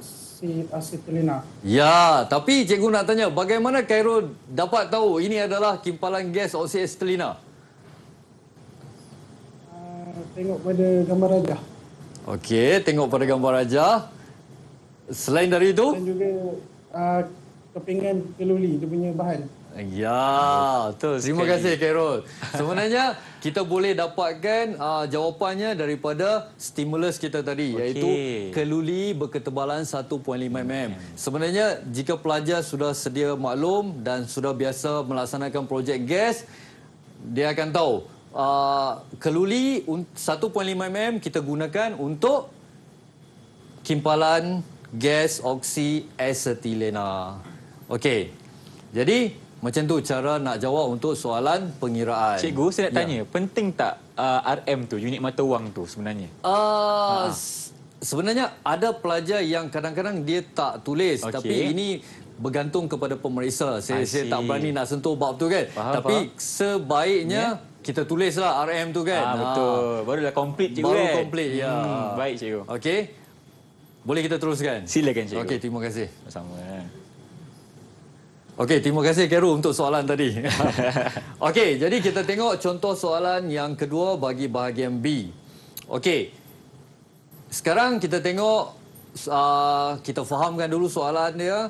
asetilena. Ya, tapi cikgu nak tanya bagaimana Cairo dapat tahu ini adalah kimpalan gas acetylena? Uh, ah, tengok pada gambar raja. Okey, tengok pada gambar raja. Selain dari itu? Dan juga uh, kepingan keluli, dia punya bahan. Ya, betul. Terima kasih Carol. Sebenarnya kita boleh dapatkan uh, jawapannya daripada stimulus kita tadi okay. iaitu keluli berketebalan 1.5 mm. Sebenarnya jika pelajar sudah sedia maklum dan sudah biasa melaksanakan projek gas, dia akan tahu uh, keluli 1.5 mm kita gunakan untuk kimpalan gas oksi asetilena. Okey. Jadi macam tu cara nak jawab untuk soalan pengiraan. Cikgu, saya nak ya. tanya, ya. penting tak uh, RM tu, unit mata wang tu sebenarnya? Uh, ha. sebenarnya ada pelajar yang kadang-kadang dia tak tulis okay. tapi ini bergantung kepada pemeriksa. Saya, saya tak berani nak sentuh bab tu kan. Faham, tapi faham. sebaiknya yeah. Kita tulislah RM tu kan. Ha, betul. Ha. Barulah komplit cikgu Baru kan. Baru komplit, ya. Hmm, baik cikgu. Okey. Boleh kita teruskan? Silakan cikgu. Okey, terima kasih. Sama-sama. Okey, terima kasih Keru untuk soalan tadi. Okey, jadi kita tengok contoh soalan yang kedua bagi bahagian B. Okey, sekarang kita tengok, uh, kita fahamkan dulu soalan dia.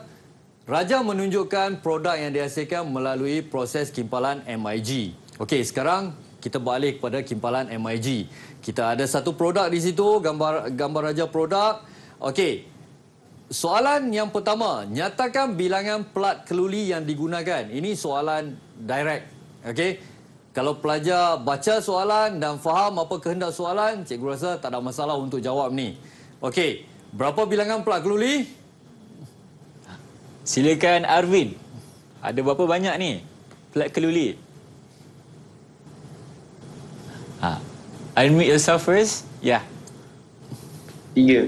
Raja menunjukkan produk yang dihasilkan melalui proses kimpalan MIG. Okey, sekarang kita balik kepada kimpalan MIG. Kita ada satu produk di situ, gambar gambar Raja produk. Okey, Soalan yang pertama, nyatakan bilangan plat keluli yang digunakan. Ini soalan direct. Okey. Kalau pelajar baca soalan dan faham apa kehendak soalan, cikgu rasa tak ada masalah untuk jawab ni. Okey. Berapa bilangan plat keluli? Silakan Arvin. Ada berapa banyak ni? Plat keluli. Ha. I'll meet yourself first. Ya. Yeah. Tiga.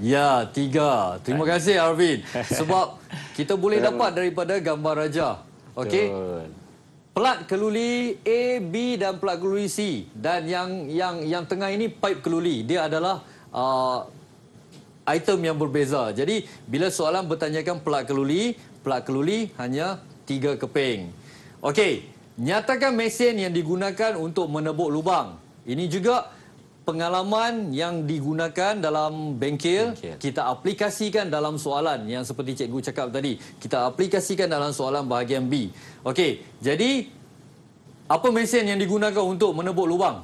Ya, tiga. Terima kasih Arvin. Sebab kita boleh dapat daripada gambar raja. Okey. Plat keluli A, B dan plat keluli C. Dan yang yang yang tengah ini pipe keluli. Dia adalah uh, item yang berbeza. Jadi bila soalan bertanyakan plat keluli, plat keluli hanya tiga keping. Okey. Nyatakan mesin yang digunakan untuk menebuk lubang. Ini juga pengalaman yang digunakan dalam bengkel, bengkel kita aplikasikan dalam soalan yang seperti cikgu cakap tadi kita aplikasikan dalam soalan bahagian B okey jadi apa mesin yang digunakan untuk menebuk lubang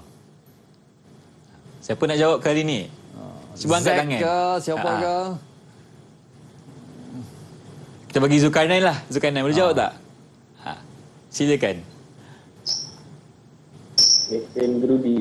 siapa nak jawab kali ni cuba angkat tangan ke siapa ke kita bagi Zulkarnain lah Zulkarnain boleh jawab ha. tak ha silakan mesin gerudi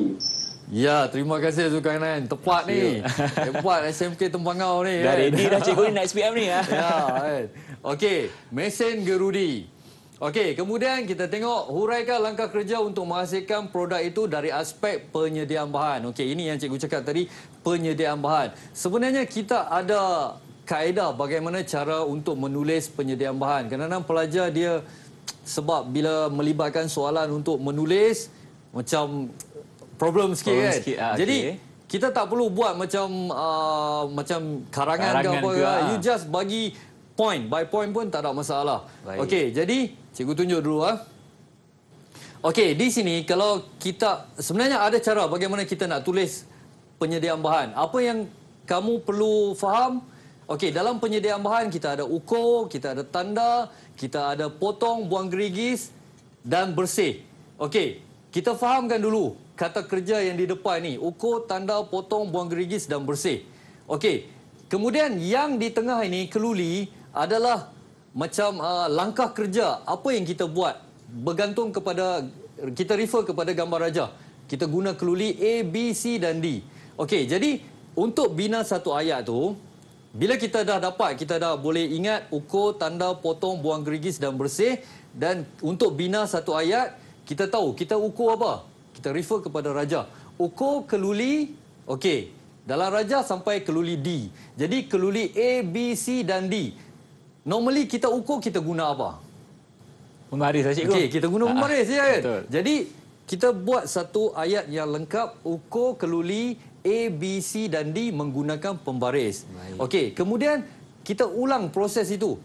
Ya, terima kasih Zulkarnain. Tepat ni. Tepat SMK Tempangau ni. Dah kan? ready dah cikgu ni nak SPM ni. Ha? Ya. Kan? Okey, mesin gerudi. Okey, kemudian kita tengok huraikan langkah kerja untuk menghasilkan produk itu dari aspek penyediaan bahan. Okey, ini yang cikgu cakap tadi, penyediaan bahan. Sebenarnya kita ada kaedah bagaimana cara untuk menulis penyediaan bahan. Kadang-kadang pelajar dia sebab bila melibatkan soalan untuk menulis, macam problem sikit problem kan. Sikit, ah, Jadi okay. kita tak perlu buat macam uh, macam karangan, karangan ke apa ke. Lah. You ah. just bagi point by point pun tak ada masalah. Okey, jadi cikgu tunjuk dulu ah. Okey, di sini kalau kita sebenarnya ada cara bagaimana kita nak tulis penyediaan bahan. Apa yang kamu perlu faham? Okey, dalam penyediaan bahan kita ada ukur, kita ada tanda, kita ada potong, buang gerigis dan bersih. Okey, kita fahamkan dulu kata kerja yang di depan ni. Ukur, tanda, potong, buang gerigis dan bersih. Okey. Kemudian yang di tengah ini keluli adalah macam uh, langkah kerja. Apa yang kita buat bergantung kepada, kita refer kepada gambar raja. Kita guna keluli A, B, C dan D. Okey, jadi untuk bina satu ayat tu, bila kita dah dapat, kita dah boleh ingat ukur, tanda, potong, buang gerigis dan bersih. Dan untuk bina satu ayat, kita tahu kita ukur apa? Kita refer kepada raja. Ukur keluli, okey. Dalam raja sampai keluli D. Jadi keluli A, B, C dan D. Normally kita ukur kita guna apa? Pembaris saja. Lah, okey, kita guna ah, pembaris ya. Kan? Jadi kita buat satu ayat yang lengkap ukur keluli A, B, C dan D menggunakan pembaris. Okey, kemudian kita ulang proses itu.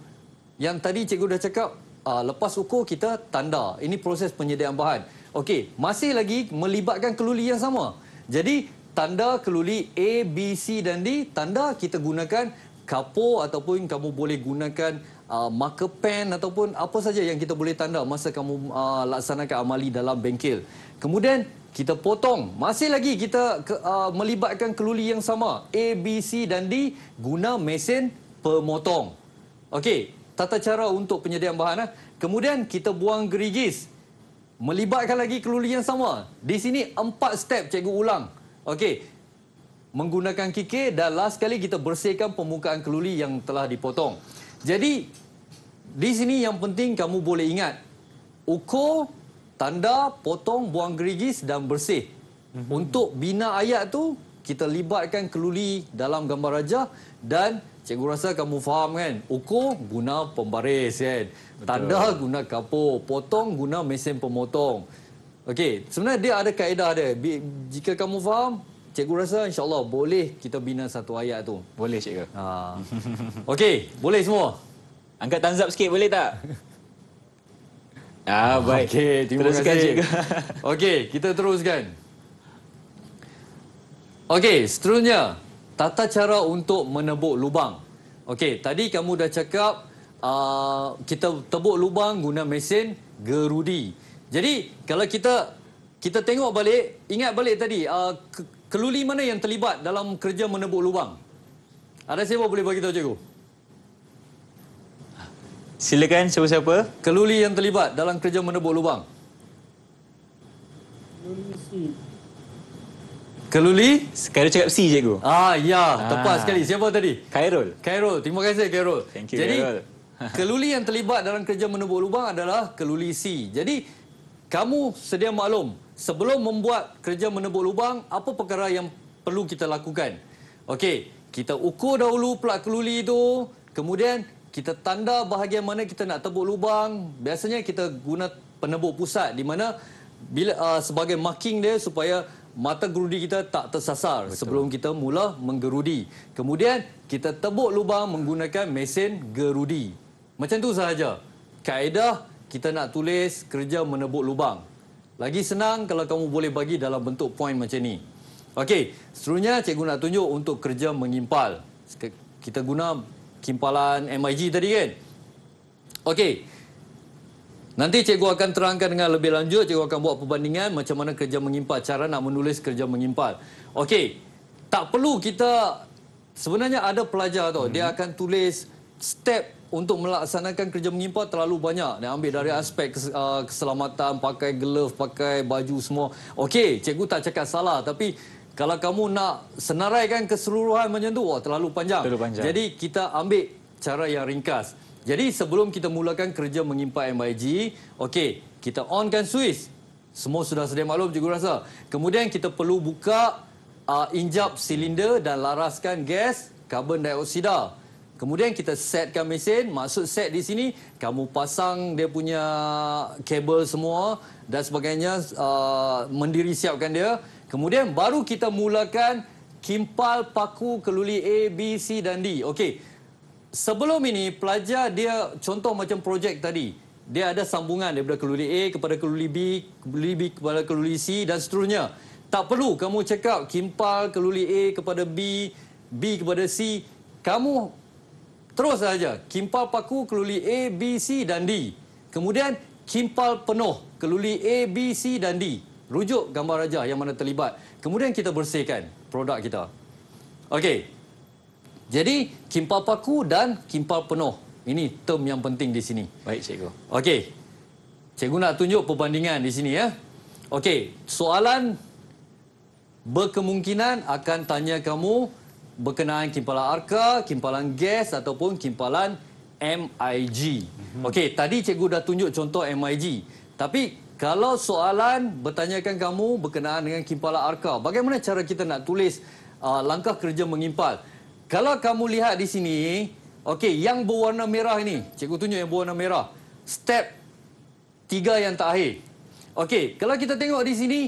Yang tadi cikgu dah cakap uh, lepas ukur kita tanda. Ini proses penyediaan bahan. Okey, masih lagi melibatkan keluli yang sama. Jadi tanda keluli A, B, C dan D, tanda kita gunakan kapur ataupun kamu boleh gunakan uh, marker pen ataupun apa saja yang kita boleh tanda masa kamu uh, laksanakan amali dalam bengkel. Kemudian kita potong. Masih lagi kita uh, melibatkan keluli yang sama A, B, C dan D guna mesin pemotong. Okey, tata cara untuk penyediaan bahan. Eh. Kemudian kita buang gerigis. Melibatkan lagi keluli yang sama. Di sini empat step cikgu ulang. Okey. Menggunakan kikir dan last sekali kita bersihkan permukaan keluli yang telah dipotong. Jadi, di sini yang penting kamu boleh ingat. Ukur, tanda, potong, buang gerigis dan bersih. Mhm. Untuk bina ayat tu kita libatkan keluli dalam gambar raja dan... Cikgu rasa kamu faham kan? Ukur guna pembaris kan? Tanda guna kapur. Potong guna mesin pemotong. Okey, sebenarnya dia ada kaedah dia. B jika kamu faham, cikgu rasa insyaAllah boleh kita bina satu ayat tu. Boleh cikgu. Ha. Okey, boleh semua? Angkat tanzap sikit boleh tak? ah, baik. Okey, terima kasih. Teruskan cikgu. Okey, kita teruskan. Okey, seterusnya. Seterusnya tata cara untuk menebuk lubang. Okey, tadi kamu dah cakap uh, kita tebuk lubang guna mesin gerudi. Jadi, kalau kita kita tengok balik, ingat balik tadi, uh, keluli mana yang terlibat dalam kerja menebuk lubang? Ada siapa boleh bagi tahu cikgu? Silakan siapa-siapa. Keluli yang terlibat dalam kerja menebuk lubang? Keluli. Cairo cakap C, cikgu. Ah, ya. Ah. Tepat sekali. Siapa tadi? Khairul. Khairul. Terima kasih, Khairul. Thank you, Jadi, Khairul. keluli yang terlibat dalam kerja menubuk lubang adalah keluli C. Jadi, kamu sedia maklum, sebelum membuat kerja menubuk lubang, apa perkara yang perlu kita lakukan? Okey, kita ukur dahulu plat keluli itu, kemudian kita tanda bahagian mana kita nak tebuk lubang. Biasanya kita guna penebuk pusat di mana bila uh, sebagai marking dia supaya mata gerudi kita tak tersasar Betul. sebelum kita mula menggerudi. Kemudian kita tebuk lubang menggunakan mesin gerudi. Macam tu sahaja. Kaedah kita nak tulis kerja menebuk lubang. Lagi senang kalau kamu boleh bagi dalam bentuk poin macam ni. Okey, seterusnya cikgu nak tunjuk untuk kerja mengimpal. Kita guna kimpalan MIG tadi kan? Okey. Nanti cikgu akan terangkan dengan lebih lanjut. Cikgu akan buat perbandingan macam mana kerja mengimpal, cara nak menulis kerja mengimpal. Okey, tak perlu kita... Sebenarnya ada pelajar tau, hmm. dia mhm. akan tulis step untuk melaksanakan kerja mengimpal terlalu banyak. Dia ambil dari aspek uh, keselamatan, pakai glove, pakai baju semua. Okey, cikgu tak cakap salah tapi... Kalau kamu nak senaraikan keseluruhan menyentuh tu, terlalu panjang. terlalu panjang. Jadi kita ambil cara yang ringkas. Jadi sebelum kita mulakan kerja mengimpak MIG, okey, kita onkan switch. Semua sudah sedia maklum cikgu rasa. Kemudian kita perlu buka uh, injap silinder dan laraskan gas karbon dioksida. Kemudian kita setkan mesin. Maksud set di sini, kamu pasang dia punya kabel semua dan sebagainya, uh, mendiri siapkan dia. Kemudian baru kita mulakan kimpal paku keluli A, B, C dan D. Okey sebelum ini pelajar dia contoh macam projek tadi dia ada sambungan daripada keluli A kepada keluli B, keluli B kepada keluli C dan seterusnya. Tak perlu kamu cakap kimpal keluli A kepada B, B kepada C. Kamu terus saja kimpal paku keluli A, B, C dan D. Kemudian kimpal penuh keluli A, B, C dan D. Rujuk gambar raja yang mana terlibat. Kemudian kita bersihkan produk kita. Okey, jadi kimpal paku dan kimpal penuh. Ini term yang penting di sini. Baik cikgu. Okey. Cikgu nak tunjuk perbandingan di sini ya. Okey, soalan berkemungkinan akan tanya kamu berkenaan kimpalan arka, kimpalan gas ataupun kimpalan MIG. Mhm. Okey, tadi cikgu dah tunjuk contoh MIG. Tapi kalau soalan bertanyakan kamu berkenaan dengan kimpalan arka, bagaimana cara kita nak tulis uh, langkah kerja mengimpal? Kalau kamu lihat di sini, okey, yang berwarna merah ini, cikgu tunjuk yang berwarna merah. Step tiga yang terakhir. Okey, kalau kita tengok di sini,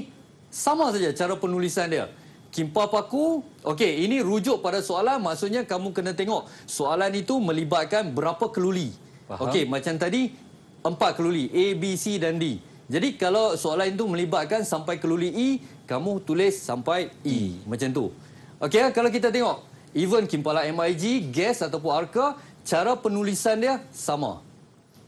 sama saja cara penulisan dia. Kimpa paku, okey, ini rujuk pada soalan, maksudnya kamu kena tengok soalan itu melibatkan berapa keluli. Okey, macam tadi, empat keluli, A, B, C dan D. Jadi kalau soalan itu melibatkan sampai keluli E, kamu tulis sampai E. e. Macam tu. Okey, kalau kita tengok, Even kimpalan MIG, gas ataupun arca, cara penulisan dia sama.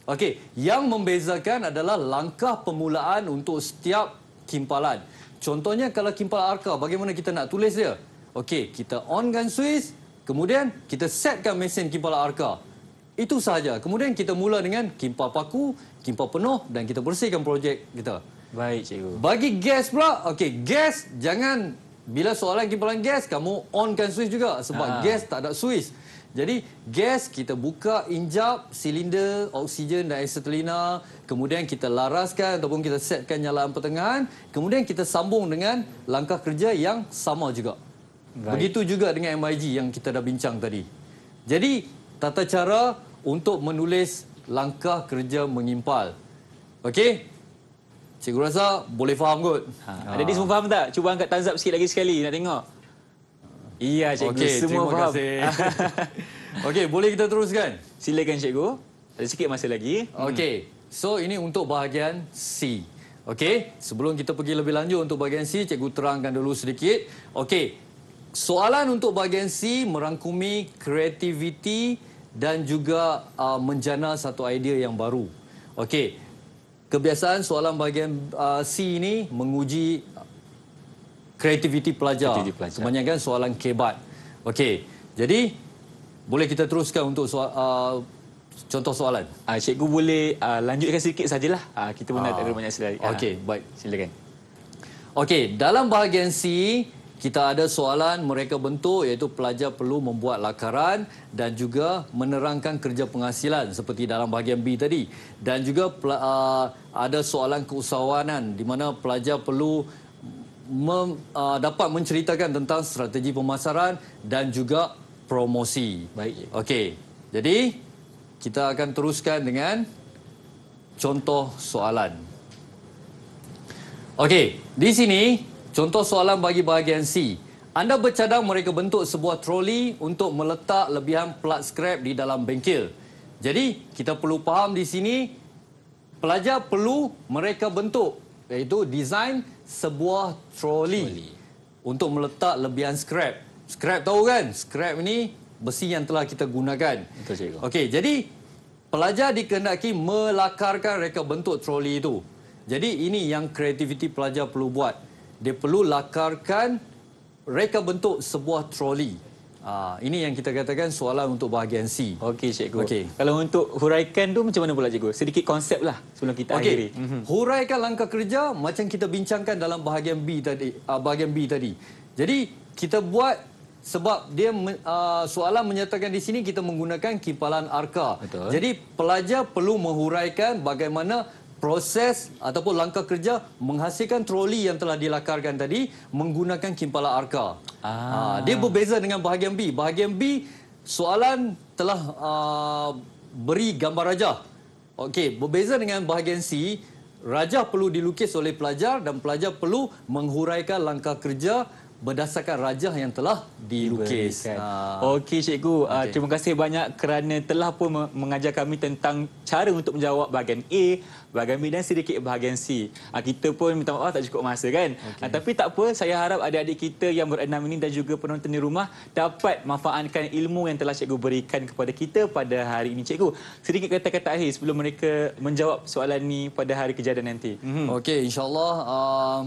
Okey, yang membezakan adalah langkah permulaan untuk setiap kimpalan. Contohnya kalau kimpal arca, bagaimana kita nak tulis dia? Okey, kita on onkan switch, kemudian kita setkan mesin kimpal arca, Itu sahaja. Kemudian kita mula dengan kimpal paku, kimpal penuh dan kita bersihkan projek kita. Baik, cikgu. Bagi gas pula, okey, gas jangan bila soalan kipulan gas, kamu onkan suis juga sebab ha. gas tak ada suis. Jadi gas kita buka injap silinder oksigen dan acetylena kemudian kita laraskan ataupun kita setkan nyalaan pertengahan kemudian kita sambung dengan langkah kerja yang sama juga. Right. Begitu juga dengan MIG yang kita dah bincang tadi. Jadi tata cara untuk menulis langkah kerja mengimpal. Okey? Cikgu rasa boleh faham kot. Ha. di semua faham tak? Cuba angkat thumbs up sikit lagi sekali nak tengok. Iya cikgu, okay, semua terima faham. Terima kasih. Okey, boleh kita teruskan? Silakan cikgu. Ada sikit masa lagi. Okey, so ini untuk bahagian C. Okey, sebelum kita pergi lebih lanjut untuk bahagian C, cikgu terangkan dulu sedikit. Okey, soalan untuk bahagian C merangkumi kreativiti dan juga uh, menjana satu idea yang baru. Okey, kebiasaan soalan bahagian uh, C ini menguji kreativiti pelajar. pelajar. Kebanyakan soalan kebat. Okey. Jadi boleh kita teruskan untuk soal, uh, contoh soalan? Uh, cikgu boleh uh, lanjutkan sedikit sajalah. Uh, kita pun uh, nak ada banyak sekali. Okey, uh, baik. Silakan. Okey, dalam bahagian C, kita ada soalan mereka bentuk iaitu pelajar perlu membuat lakaran dan juga menerangkan kerja penghasilan seperti dalam bahagian B tadi. Dan juga uh, ada soalan keusahawanan di mana pelajar perlu uh, dapat menceritakan tentang strategi pemasaran dan juga promosi. Baik. Okey. Jadi kita akan teruskan dengan contoh soalan. Okey, di sini Contoh soalan bagi bahagian C. Anda bercadang mereka bentuk sebuah troli untuk meletak lebihan plat scrap di dalam bengkel. Jadi, kita perlu faham di sini, pelajar perlu mereka bentuk, iaitu desain sebuah troli, troli. untuk meletak lebihan scrap. Scrap tahu kan? Scrap ini besi yang telah kita gunakan. Betul, cikgu. Okey, jadi pelajar dikehendaki melakarkan reka bentuk troli itu. Jadi ini yang kreativiti pelajar perlu buat dia perlu lakarkan reka bentuk sebuah troli. Ha, ini yang kita katakan soalan untuk bahagian C. Okey, cikgu. Okay. Kalau untuk huraikan tu macam mana pula, cikgu? Sedikit konsep lah sebelum kita okay. akhiri. Mhm. Huraikan langkah kerja macam kita bincangkan dalam bahagian B tadi. Ah, bahagian B tadi. Jadi, kita buat sebab dia uh, soalan menyatakan di sini kita menggunakan kipalan arka. Betul. Jadi pelajar perlu menghuraikan bagaimana proses ataupun langkah kerja menghasilkan troli yang telah dilakarkan tadi menggunakan kimpala arka. Ah. Ha, dia berbeza dengan bahagian B. Bahagian B, soalan telah uh, beri gambar raja. Okey, berbeza dengan bahagian C, raja perlu dilukis oleh pelajar dan pelajar perlu menghuraikan langkah kerja berdasarkan rajah yang telah dilukis. Ah. Okey cikgu, ah, okay. uh, terima kasih banyak kerana telah pun mengajar kami tentang cara untuk menjawab bahagian A, bahagian B dan sedikit bahagian C. Uh, kita pun minta maaf tak cukup masa kan. Okay. Uh, tapi tak apa, saya harap adik-adik kita yang berenam ini dan juga penonton di rumah dapat manfaatkan ilmu yang telah cikgu berikan kepada kita pada hari ini cikgu. Sedikit kata-kata akhir sebelum mereka menjawab soalan ini pada hari kejadian nanti. Mm -hmm. Okey, insyaallah uh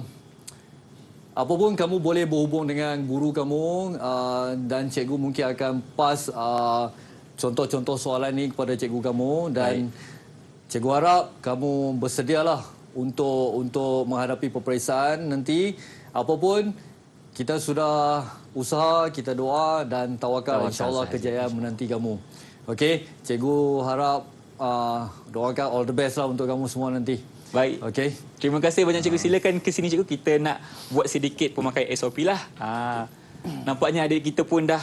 apa pun kamu boleh berhubung dengan guru kamu uh, dan cikgu mungkin akan pas uh, contoh-contoh uh, soalan ni kepada cikgu kamu dan Hai. cikgu harap kamu bersedialah untuk untuk menghadapi peperiksaan nanti apa pun kita sudah usaha kita doa dan tawakal, tawakal insyaallah kejayaan insya menanti kamu okey cikgu harap uh, doakan all the best lah untuk kamu semua nanti Baik. Okey. Terima kasih banyak cikgu. Silakan ke sini cikgu. Kita nak buat sedikit pemakai SOP lah. Ha. Hmm. Nampaknya adik kita pun dah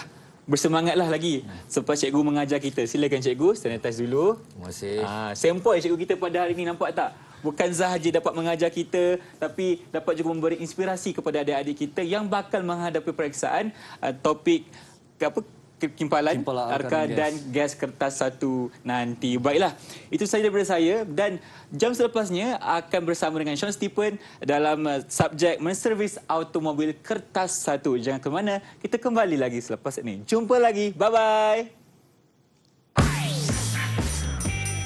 bersemangatlah lagi hmm. selepas cikgu mengajar kita. Silakan cikgu sanitize dulu. Terima kasih. Ha. Sempoi cikgu kita pada hari ini nampak tak? Bukan sahaja dapat mengajar kita tapi dapat juga memberi inspirasi kepada adik-adik kita yang bakal menghadapi periksaan uh, topik apa, kimpalan, kimpalan arka dan gas. gas kertas satu nanti. Baiklah, itu sahaja daripada saya dan jam selepasnya akan bersama dengan Sean Stephen dalam uh, subjek menservis automobil kertas satu. Jangan ke mana, kita kembali lagi selepas ini. Jumpa lagi, bye-bye.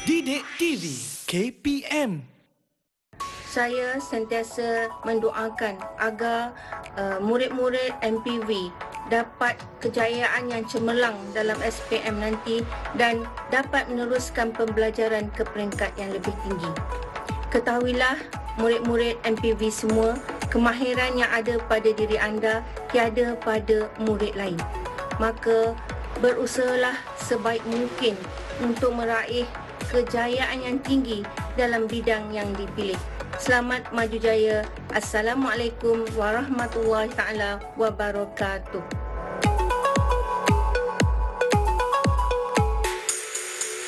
Didik TV KPM saya sentiasa mendoakan agar uh, murid-murid MPV dapat kejayaan yang cemerlang dalam SPM nanti dan dapat meneruskan pembelajaran ke peringkat yang lebih tinggi. Ketahuilah murid-murid MPV semua, kemahiran yang ada pada diri anda tiada pada murid lain. Maka berusahalah sebaik mungkin untuk meraih kejayaan yang tinggi dalam bidang yang dipilih. Selamat maju jaya. Assalamualaikum warahmatullahi taala wabarakatuh.